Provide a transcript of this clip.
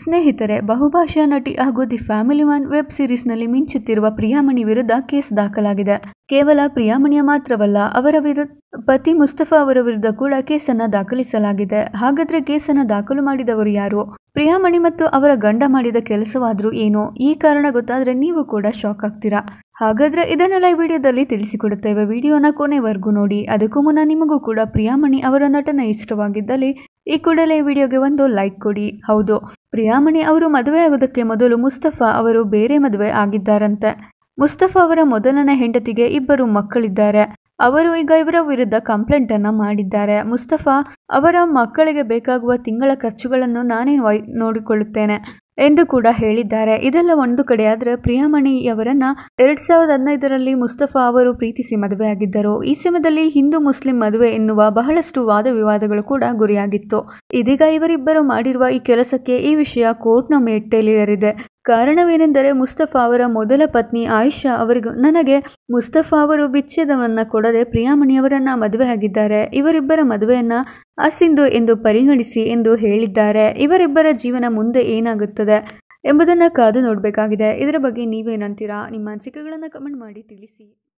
ಸ್ನೇಹಿತರೆ ಬಹುಭಾಷಾ ನಟಿ ಹಾಗೂ the Family Man web series ನಲ್ಲಿ ಮಿಂಚುತ್ತಿರುವ ಪ್ರಿಯಾಮಣಿ ವಿರುದ್ಧ ಕೇಸ್ ದಾಖಲಾಗಿದೆ ಕೇವಲ ಪ್ರಿಯಾಮಣಿಯ ಮಾತ್ರವಲ್ಲ ಅವರ ವಿರುದ್ಧ ಪತಿ ಮುಸ್ತಫಾ ಅವರ ವಿರುದ್ಧ ಕೂಡ ಕೇಸನ್ನು ದಾಖಲಿಸಲಾಗಿದೆ ಹಾಗಾದ್ರೆ ಕೇಸನ್ನು ದಾಖಲು ಮಾಡಿದವರು ಯಾರು ಪ್ರಿಯಾಮಣಿ ಮತ್ತು ಅವರ ಗಂಡ ಮಾಡಿದ ಕೆಲಸವಾದರೂ ಏನು ಈ ಕಾರಣ ಗೊತ್ತಾದರೆ ನೀವು ಕೂಡ ಶಾಕ್ ಆಗ್ತೀರಾ ಹಾಗಾದ್ರೆ ಇದನ್ನೆಲ್ಲ ಈ ವಿಡಿಯೋದಲ್ಲಿ ತಿಳಿಸಿಕೊಡುತ್ತೇವೆ ವಿಡಿಯೋನ ಕೊನೆವರೆಗೂ ನೋಡಿ ಅದಕ್ಕೂ ಮುನ್ನ ನಿಮಗೂ ಕೂಡ ಪ್ರಿಯಾಮಣಿ ಅವರ ನಟನ ಇಷ್ಟವಾಗಿದ್ದಲ್ಲಿ ಈ ಕೂಡಲೇ ವಿಡಿಯೋಗೆ ಒಂದು ಲೈಕ್ ಕೊಡಿ ಹೌದು ಪ್ರಿಯಾಮಣಿ ಅವರು ಮದುವೆ ಆಗೋದಕ್ಕೆ ಮೊದಲು ಮುಸ್ತಫಾ ಅವರು ಬೇರೆ ಮದುವೆ ಆಗಿದ್ದಾರಂತೆ ಮುಸ್ತಫಾ ಅವರ ಮೊದಲನೇ ಹೆಂಡತಿಗೆ ಇಬ್ಬರು ಮಕ್ಕಳಿದ್ದಾರೆ ಅವರು ಈಗ ಇವರ ವಿರುದ್ಧ ಕಂಪ್ಲೇಂಟ್ ಅನ್ನ ಮಾಡಿದ್ದಾರೆ ಮುಸ್ತಫಾ ಅವರ ಮಕ್ಕಳಿಗೆ ಬೇಕಾಗುವ ತಿಂಗಳ ಖರ್ಚುಗಳನ್ನು ನಾನೇ ನೋಡಿಕೊಳ್ಳುತ್ತೇನೆ ಎಂದು ಕೂಡ ಹೇಳಿದ್ದಾರೆ ಇದೆಲ್ಲ ಒಂದು ಕಡೆ ಆದರೆ ಅವರನ್ನ ಎರಡ್ ಸಾವಿರದ ಹದಿನೈದರಲ್ಲಿ ಮುಸ್ತಫಾ ಅವರು ಪ್ರೀತಿಸಿ ಮದುವೆಯಾಗಿದ್ದರು ಈ ಸಮಯದಲ್ಲಿ ಹಿಂದೂ ಮುಸ್ಲಿಂ ಮದುವೆ ಎನ್ನುವ ಬಹಳಷ್ಟು ವಾದ ವಿವಾದಗಳು ಕೂಡ ಗುರಿಯಾಗಿತ್ತು ಇದೀಗ ಇವರಿಬ್ಬರು ಮಾಡಿರುವ ಈ ಕೆಲಸಕ್ಕೆ ಈ ವಿಷಯ ಕೋರ್ಟ್ನ ಮೇಟ್ಟೇಲಿ ಕಾರಣವೇನೆಂದರೆ ಮುಸ್ತಫಾ ಅವರ ಮೊದಲ ಪತ್ನಿ ಆಯಿಷಾ ಅವರಿಗೂ ನನಗೆ ಮುಸ್ತಫಾ ಅವರು ವಿಚ್ಛೇದವನ್ನು ಕೊಡದೆ ಪ್ರಿಯಾಮಣಿಯವರನ್ನ ಮದುವೆ ಆಗಿದ್ದಾರೆ ಇವರಿಬ್ಬರ ಮದುವೆಯನ್ನ ಅಸಿಂಧು ಎಂದು ಪರಿಗಣಿಸಿ ಎಂದು ಹೇಳಿದ್ದಾರೆ ಇವರಿಬ್ಬರ ಜೀವನ ಮುಂದೆ ಏನಾಗುತ್ತದೆ ಎಂಬುದನ್ನು ಕಾದು ನೋಡಬೇಕಾಗಿದೆ ಇದರ ಬಗ್ಗೆ ನೀವೇನಂತೀರಾ ನಿಮ್ಮ ಅನಿಸಿಕೆಗಳನ್ನು ಕಮೆಂಟ್ ಮಾಡಿ ತಿಳಿಸಿ